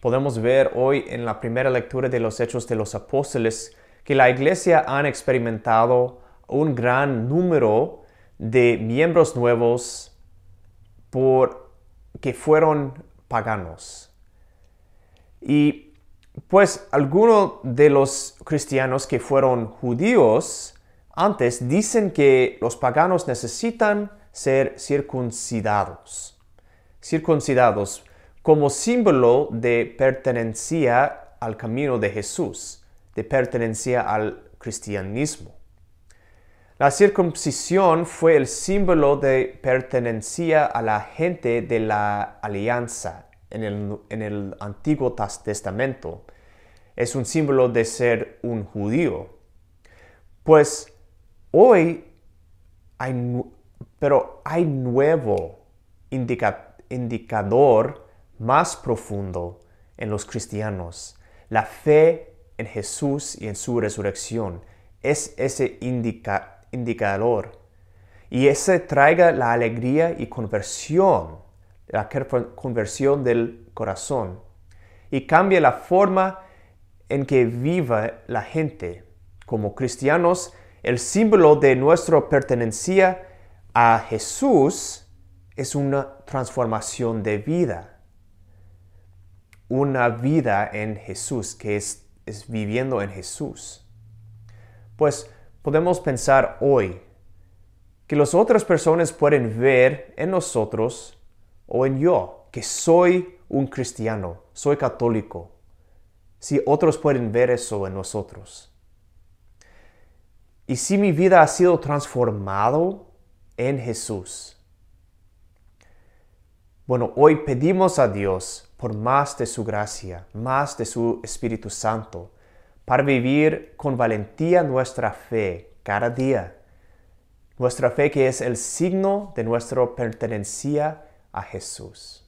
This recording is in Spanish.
podemos ver hoy en la primera lectura de los Hechos de los Apóstoles que la iglesia ha experimentado un gran número de miembros nuevos por que fueron paganos. Y pues algunos de los cristianos que fueron judíos antes dicen que los paganos necesitan ser circuncidados. Circuncidados como símbolo de pertenencia al camino de Jesús, de pertenencia al cristianismo. La circuncisión fue el símbolo de pertenencia a la gente de la alianza en el, Antiguo Testamento. Es un símbolo de ser un judío. Pues hoy hay, pero hay nuevo indicador más profundo en los cristianos. La fe en Jesús y en su resurrección es ese indicador. Y ese traiga la alegría y conversión, la conversión del corazón. Y cambia la forma en que viva la gente. Como cristianos, el símbolo de nuestra pertenencia a Jesús es una transformación de vida una vida en Jesús, que es, viviendo en Jesús. Pues podemos pensar hoy que las otras personas pueden ver en nosotros o en yo que soy un cristiano, soy católico, si otros pueden ver eso en nosotros. Y si mi vida ha sido transformado en Jesús. Bueno, hoy pedimos a Dios por más de su gracia, más de su Espíritu Santo, para vivir con valentía nuestra fe cada día. Nuestra fe que es el signo de nuestra pertenencia a Jesús.